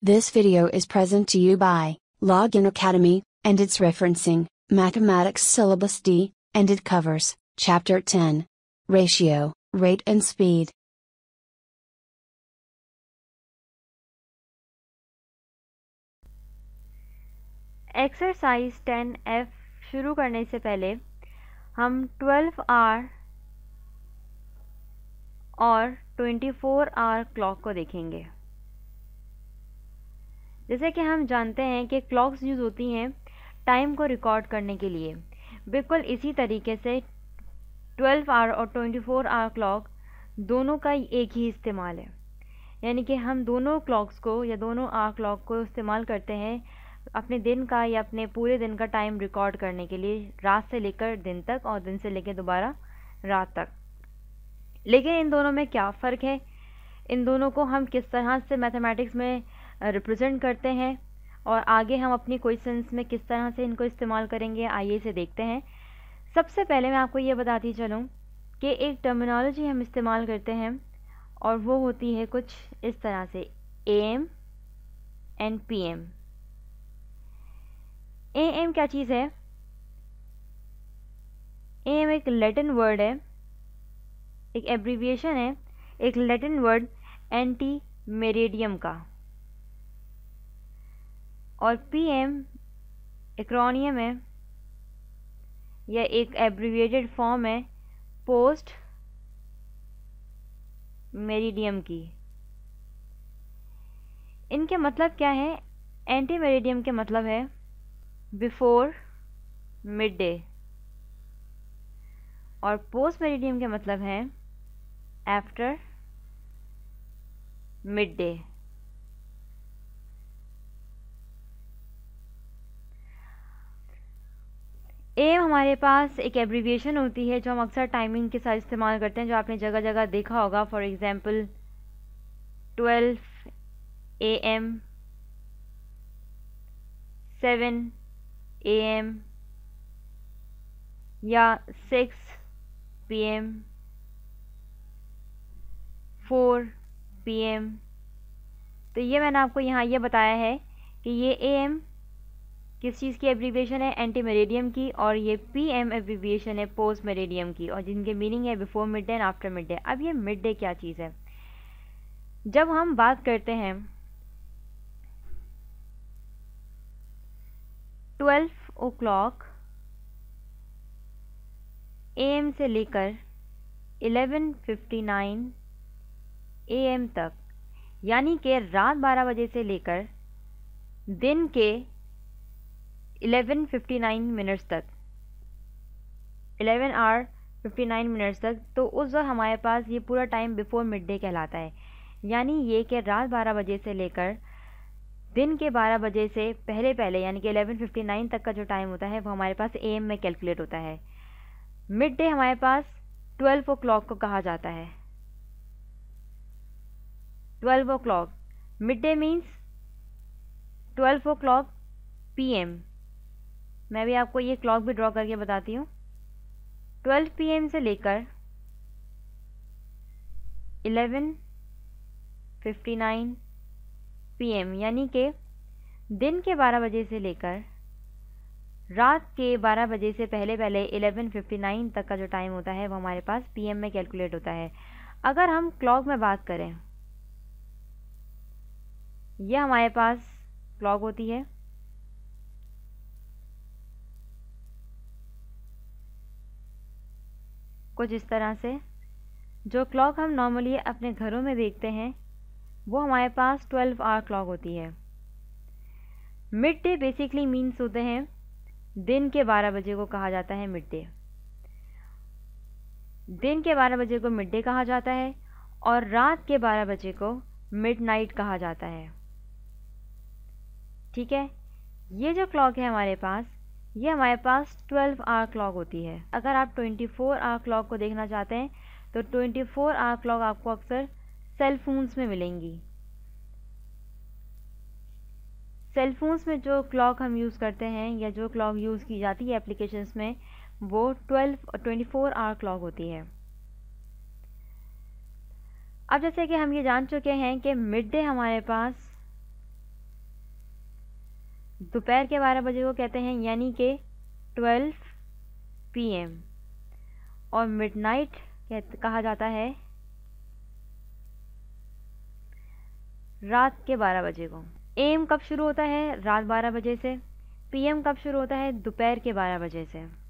This video is present to you by Login Academy, and it's referencing Mathematics Syllabus D, and it covers Chapter 10 Ratio, Rate and Speed. Exercise 10 10F शुरू करने से पहले हम 12 r और 24 r clock को देखेंगे जैसे कि हम जानते हैं कि क्लॉक्स यूज़ होती हैं टाइम को रिकॉर्ड करने के लिए बिल्कुल इसी तरीके से 12 आवर और 24 आवर क्लॉक दोनों का एक ही इस्तेमाल है यानी कि हम दोनों क्लॉक्स को या दोनों आवर क्लॉक को इस्तेमाल करते हैं अपने दिन का या अपने पूरे दिन का टाइम रिकॉर्ड करने के लिए रात से लेकर दिन तक और दिन से लेकर दोबारा रात तक लेकिन इन दोनों में क्या फ़र्क है इन दोनों को हम किस तरह से मैथमेटिक्स में रिप्रेजेंट करते हैं और आगे हम अपनी क्वेश्चंस में किस तरह से इनको इस्तेमाल करेंगे आइए इसे देखते हैं सबसे पहले मैं आपको ये बताती चलूँ कि एक टर्मिनोलॉजी हम इस्तेमाल करते हैं और वो होती है कुछ इस तरह से A M and P M A M क्या चीज़ है ए एम एक लेटिन वर्ड है एक एब्रीविएशन है एक लेटिन वर्ड एंटी मेरेडियम का और पीएम एक्रोनियम है यह एक एब्रीविएटेड फॉर्म है पोस्ट मेरिडियम की इनके मतलब क्या है एंटी मेरिडियम के मतलब है बिफोर मिड डे और पोस्ट मेरिडियम के मतलब है आफ्टर मिड डे एम हमारे पास एक एब्रीविएशन होती है जो हम अक्सर टाइमिंग के साथ इस्तेमाल करते हैं जो आपने जगह जगह देखा होगा for example twelve A M seven A M या six P M four P M तो ये मैंने आपको यहाँ ये बताया है कि ये ए एम किस चीज़ की एब्रीविएशन है एंटी मेरेडियम की और ये पी एम एब्रीविएशन है पोस्ट मेरेडियम की और जिनके मीनिंग है before mid day and after mid day अब ये मिड डे क्या चीज़ है जब हम बात करते हैं twelve o'clock A M से लेकर eleven fifty nine A M तक यानी कि रात बारह बजे से लेकर दिन के इलेवन फिफ्टी नाइन मिनट्स तक eleven or fifty nine minutes तक तो उस वक्त हमारे पास ये पूरा टाइम बिफोर मिड डे कहलाता है यानी ये कि रात बारह बजे से लेकर दिन के बारह बजे से पहले पहले यानी कि एलेवन फिफ्टी नाइन तक का जो टाइम होता है वो हमारे पास ए में कैलकुलेट होता है मिड डे हमारे पास ट्वेल्व ओ क्लॉक को कहा जाता है twelve o'clock mid day means twelve o'clock P M मैं भी आपको ये क्लॉक भी ड्रॉ करके बताती हूँ 12 पीएम से लेकर 11:59 पीएम यानी कि दिन के 12 बजे से लेकर रात के 12 बजे से पहले पहले 11:59 तक का जो टाइम होता है वो हमारे पास पीएम में कैलकुलेट होता है अगर हम क्लॉक में बात करें यह हमारे पास क्लॉक होती है कुछ इस तरह से जो क्लॉक हम नॉर्मली अपने घरों में देखते हैं वो हमारे पास ट्वेल्व आवर क्लॉक होती है मिड डे बेसिकली मीन्स होते हैं दिन के बारह बजे को कहा जाता है मिड डे दिन के बारह बजे को मिड डे कहा जाता है और रात के बारह बजे को मिड नाइट कहा जाता है ठीक है ये जो क्लॉक है हमारे पास ये हमारे पास 12 आवर क्लॉक होती है अगर आप 24 आवर क्लॉक को देखना चाहते हैं तो 24 आवर क्लॉक आपको अक्सर सेल फोन्स में मिलेंगी सेल फोन्स में जो क्लॉक हम यूज़ करते हैं या जो क्लॉक यूज़ की जाती है एप्लीकेशंस में वो 12 ट्वेंटी फोर आवर क्लॉक होती है अब जैसे कि हम ये जान चुके हैं कि मिड डे हमारे पास दोपहर के बारह बजे को कहते हैं यानी कि ट्वेल्व पीएम और मिडनाइट कहा जाता है रात के बारह बजे को एम कब शुरू होता है रात बारह बजे से पीएम कब शुरू होता है दोपहर के बारह बजे से